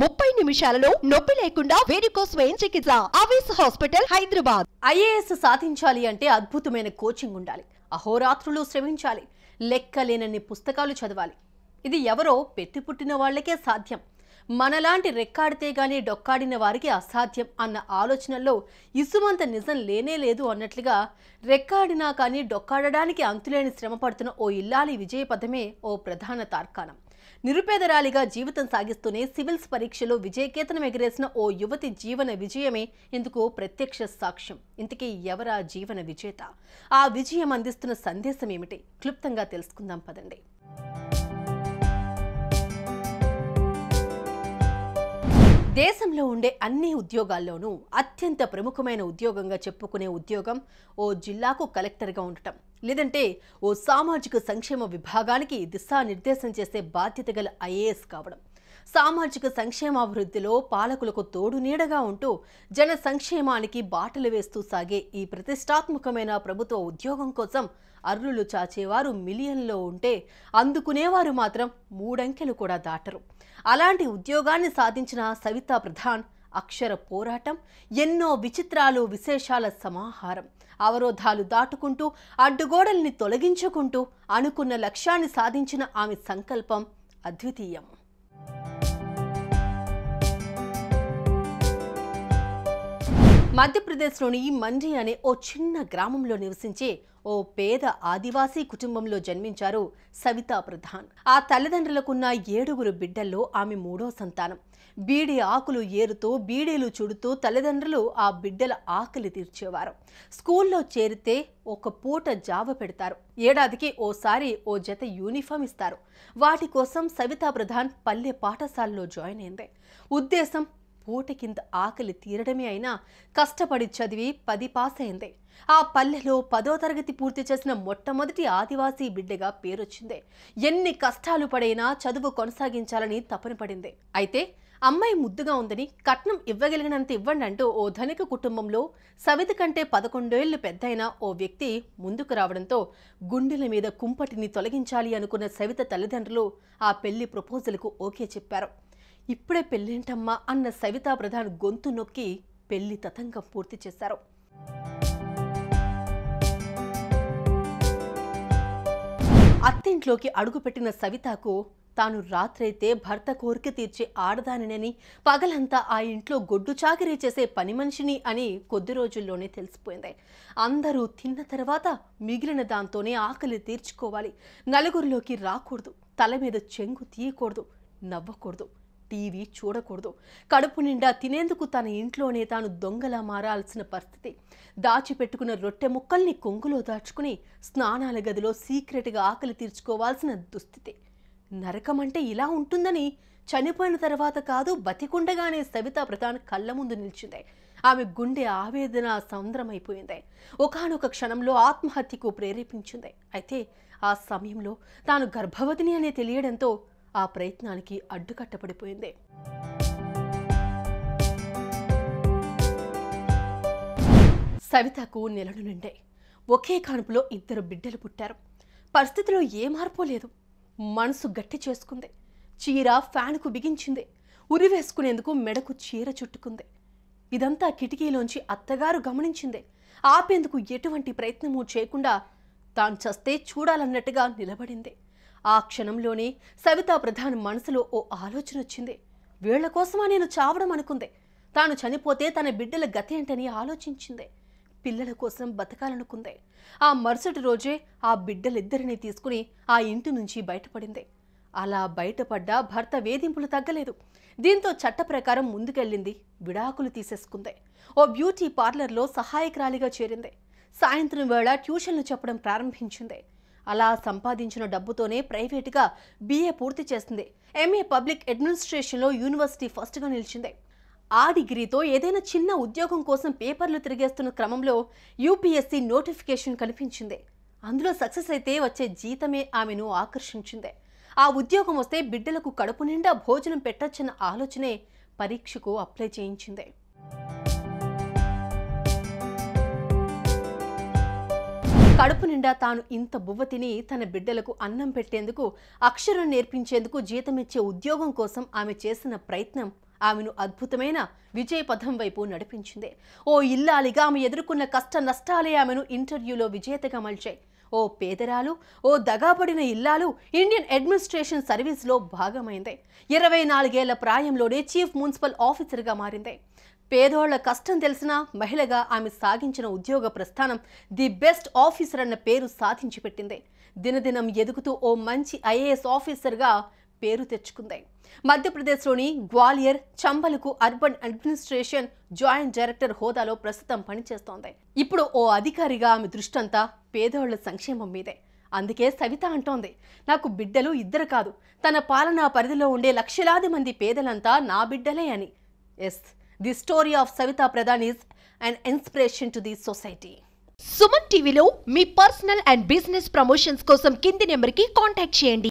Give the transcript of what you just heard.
ముప్పై నిమిషాలలో నొప్పి లేకుండా వేడికో స్వయం చికిత్స అవేస్ హాస్పిటల్ హైదరాబాద్ ఐఏఎస్ సాధించాలి అంటే అద్భుతమైన కోచింగ్ ఉండాలి అహోరాత్రులు శ్రమించాలి లెక్కలేనన్ని పుస్తకాలు చదవాలి ఇది ఎవరో పెట్టి పుట్టిన వాళ్లకే సాధ్యం మనలాంటి రెక్కాడితే గాని డొక్కాడిన వారికి అసాధ్యం అన్న ఆలోచనలో ఇసుమంత నిజం లేనే లేదు అన్నట్లుగా రెక్కాడినా కానీ డొక్కాడడానికి అంతులేని శ్రమ పడుతున్న ఓ ఇల్లాలి విజయపదమే ఓ ప్రధాన తార్కాణం నిరుపేదరాలిగా జీవితం సాగిస్తూనే సివిల్స్ పరీక్షలో విజయకేతనం ఎగిరేసిన ఓ యువతి జీవన విజయమే ఇందుకు ప్రత్యక్ష సాక్ష్యం ఇంతకీ ఎవరా జీవన విజేత ఆ విజయం అందిస్తున్న సందేశం ఏమిటి క్లుప్తంగా తెలుసుకుందాం పదండి దేశంలో ఉండే అన్ని ఉద్యోగాల్లోనూ అత్యంత ప్రముఖమైన ఉద్యోగంగా చెప్పుకునే ఉద్యోగం ఓ జిల్లాకు కలెక్టర్గా ఉండటం లేదంటే ఓ సామాజిక సంక్షేమ విభాగానికి దిశానిర్దేశం చేసే బాధ్యత గల ఐఏఎస్ కావడం సామాజిక సంక్షేమాభివృద్ధిలో పాలకులకు తోడు నీడగా ఉంటూ జన సంక్షేమానికి బాటలు వేస్తూ సాగే ఈ ప్రతిష్టాత్మకమైన ప్రభుత్వ ఉద్యోగం కోసం అర్రులు చాచేవారు మిలియన్లో ఉంటే అందుకునేవారు మాత్రం మూడంకెలు కూడా దాటరు అలాంటి ఉద్యోగాన్ని సాధించిన సవితా ప్రధాన్ అక్షర పోరాటం ఎన్నో విచిత్రాలు విశేషాల సమాహారం అవరోధాలు దాటుకుంటూ అడ్డుగోడల్ని తొలగించుకుంటూ అనుకున్న లక్ష్యాన్ని సాధించిన ఆమె సంకల్పం అద్వితీయం you. మధ్యప్రదేశ్లోని మండి అనే ఓ చిన్న గ్రామంలో నివసించే ఓ పేద ఆదివాసీ కుటుంబంలో జన్మించారు సవితా ప్రధాన్ ఆ తల్లిదండ్రులకున్న ఏడుగురు బిడ్డల్లో ఆమె మూడో సంతానం బీడి ఆకులు ఏరుతూ బీడీలు చుడుతూ తల్లిదండ్రులు ఆ బిడ్డల ఆకలి తీర్చేవారు స్కూల్లో చేరితే ఒక పూట జాబ పెడతారు ఏడాదికి ఓసారి ఓ జత యూనిఫామ్ ఇస్తారు వాటి కోసం సవితా ప్రధాన్ పల్లె పాఠశాలలో జాయిన్ అయింది ఉద్దేశం పూట కింద ఆకలి తీరడమే అయినా కష్టపడి చదివి పది పాస్ అయింది ఆ పల్లెలో పదో తరగతి పూర్తి చేసిన మొట్టమొదటి ఆదివాసీ బిడ్డగా పేరొచ్చింది ఎన్ని కష్టాలు పడైనా చదువు కొనసాగించాలని తపన పడింది అయితే అమ్మాయి ముద్దుగా ఉందని కట్నం ఇవ్వగలిగినంత ఇవ్వండి అంటూ ఓ ధనిక కుటుంబంలో సవిత కంటే పదకొండేళ్లు పెద్దయిన ఓ వ్యక్తి ముందుకు రావడంతో గుండెల మీద కుంపటిని తొలగించాలి అనుకున్న సవిత తల్లిదండ్రులు ఆ పెళ్లి ప్రపోజల్కు ఓకే చెప్పారు ఇప్పుడే పెళ్ళేంటమ్మా అన్న సవితా ప్రధాన్ గొంతు నొక్కి పెళ్లి తతంగం పూర్తి చేశారు అత్తింట్లోకి అడుగుపెట్టిన సవితాకు తాను రాత్రైతే భర్త కోరిక తీర్చే ఆడదానినని పగలంతా ఆ ఇంట్లో గొడ్డు చాకరీ చేసే పని మనిషిని అని కొద్ది రోజుల్లోనే తెలిసిపోయింది అందరూ తిన్న తర్వాత మిగిలిన దాంతోనే ఆకలి తీర్చుకోవాలి నలుగురిలోకి రాకూడదు తల మీద చెంగు తీయకూడదు నవ్వకూడదు టీవీ చూడకూడదు కడుపు నిండా తినేందుకు తన ఇంట్లోనే తాను దొంగలా మారాల్సిన పరిస్థితి దాచిపెట్టుకున్న రొట్టె ముక్కల్ని కొంగులో దాచుకుని స్నానాల గదిలో సీక్రెట్గా ఆకలి తీర్చుకోవాల్సిన దుస్థితి నరకం అంటే ఇలా ఉంటుందని చనిపోయిన తర్వాత కాదు బతికుండగానే సవిత ప్రధాన్ కళ్ళ ముందు నిలిచింది ఆమె గుండె ఆవేదన సంద్రమైపోయింది ఒకనొక క్షణంలో ఆత్మహత్యకు ప్రేరేపించింది అయితే ఆ సమయంలో తాను గర్భవతిని అనే తెలియడంతో ఆ ప్రయత్నానికి అడ్డుకట్టబడిపోయింది సవితకు నెలలు నిండే ఒకే కానుపులో ఇద్దరు బిడ్డలు పుట్టారు పరిస్థితిలో ఏ మార్పు లేదు మనసు గట్టి చేసుకుంది చీర ఫ్యాన్కు బిగించింది ఉరి వేసుకునేందుకు మెడకు చీర చుట్టుకుంది ఇదంతా కిటికీలోంచి అత్తగారు గమనించింది ఆపేందుకు ఎటువంటి ప్రయత్నము చేయకుండా తాను చస్తే చూడాలన్నట్టుగా నిలబడింది ఆ క్షణంలోనే సవితా ప్రధాన్ మనసులో ఓ ఆలోచన వచ్చింది వీళ్ల కోసమా నేను చావడం అనుకుంది తాను చనిపోతే తన బిడ్డల గతి ఏంటని ఆలోచించింది పిల్లల కోసం బతకాలనుకుంది ఆ మరుసటి రోజే ఆ బిడ్డలిద్దరినీ తీసుకుని ఆ ఇంటి నుంచి బయటపడింది అలా బయటపడ్డా భర్త వేధింపులు తగ్గలేదు దీంతో చట్ట ప్రకారం ముందుకెళ్ళింది విడాకులు తీసేసుకుంది ఓ బ్యూటీ పార్లర్లో సహాయకురాలిగా చేరింది సాయంత్రం వేళ ట్యూషన్లు చెప్పడం ప్రారంభించింది అలా సంపాదించిన డబ్బుతోనే ప్రైవేటుగా బీఏ పూర్తి చేసింది ఎంఏ పబ్లిక్ అడ్మినిస్ట్రేషన్లో యూనివర్సిటీ ఫస్ట్గా నిలిచింది ఆ డిగ్రీతో ఏదైనా చిన్న ఉద్యోగం కోసం పేపర్లు తిరిగేస్తున్న క్రమంలో యూపీఎస్సీ నోటిఫికేషన్ కనిపించింది అందులో సక్సెస్ అయితే వచ్చే జీతమే ఆమెను ఆకర్షించింది ఆ ఉద్యోగం వస్తే బిడ్డలకు కడుపు నిండా భోజనం పెట్టచ్చన్న ఆలోచనే పరీక్షకు అప్లై చేయించింది కడుపు నిండా తాను ఇంత బువ్వ తిని తన బిడ్డలకు అన్నం పెట్టేందుకు అక్షరం నేర్పించేందుకు జీతమిచ్చే ఉద్యోగం కోసం ఆమె చేసిన ప్రయత్నం ఆమెను అద్భుతమైన విజయపథం వైపు నడిపించింది ఓ ఇల్లాలిగా ఆమె ఎదుర్కొన్న కష్ట నష్టాలే ఆమెను ఇంటర్వ్యూలో విజేతగా మలిచాయి ఓ పేదరాలు ఓ దగాబడిన ఇల్లాలు ఇండియన్ అడ్మినిస్ట్రేషన్ సర్వీస్లో భాగమైంది ఇరవై నాలుగేళ్ల ప్రాయంలోనే చీఫ్ మున్సిపల్ ఆఫీసర్గా మారింది పేదోళ్ల కష్టం తెలిసినా మహిళగా ఆమె సాగించిన ఉద్యోగ ప్రస్థానం ది బెస్ట్ ఆఫీసర్ అన్న పేరు సాధించి పెట్టింది దినదినం ఎదుగుతూ ఓ మంచి ఐఏఎస్ ఆఫీసర్గా పేరు తెచ్చుకుంది మధ్యప్రదేశ్లోని గ్వాలియర్ చంబలకు అర్బన్ అడ్మినిస్ట్రేషన్ జాయింట్ డైరెక్టర్ హోదాలో ప్రస్తుతం పనిచేస్తోంది ఇప్పుడు ఓ అధికారిగా ఆమె దృష్టంతా పేదోళ్ల సంక్షేమం మీదే అందుకే సవిత అంటోంది నాకు బిడ్డలు ఇద్దరు కాదు తన పాలనా పరిధిలో ఉండే లక్షలాది మంది పేదలంతా నా బిడ్డలే అని yes the story of Savita Pradhan is and inspiration to the society Suman టీవీలో మీ పర్సనల్ అండ్ బిజినెస్ ప్రమోషన్స్ కోసం కింది నెంబర్కి కాంటాక్ట్ చేయండి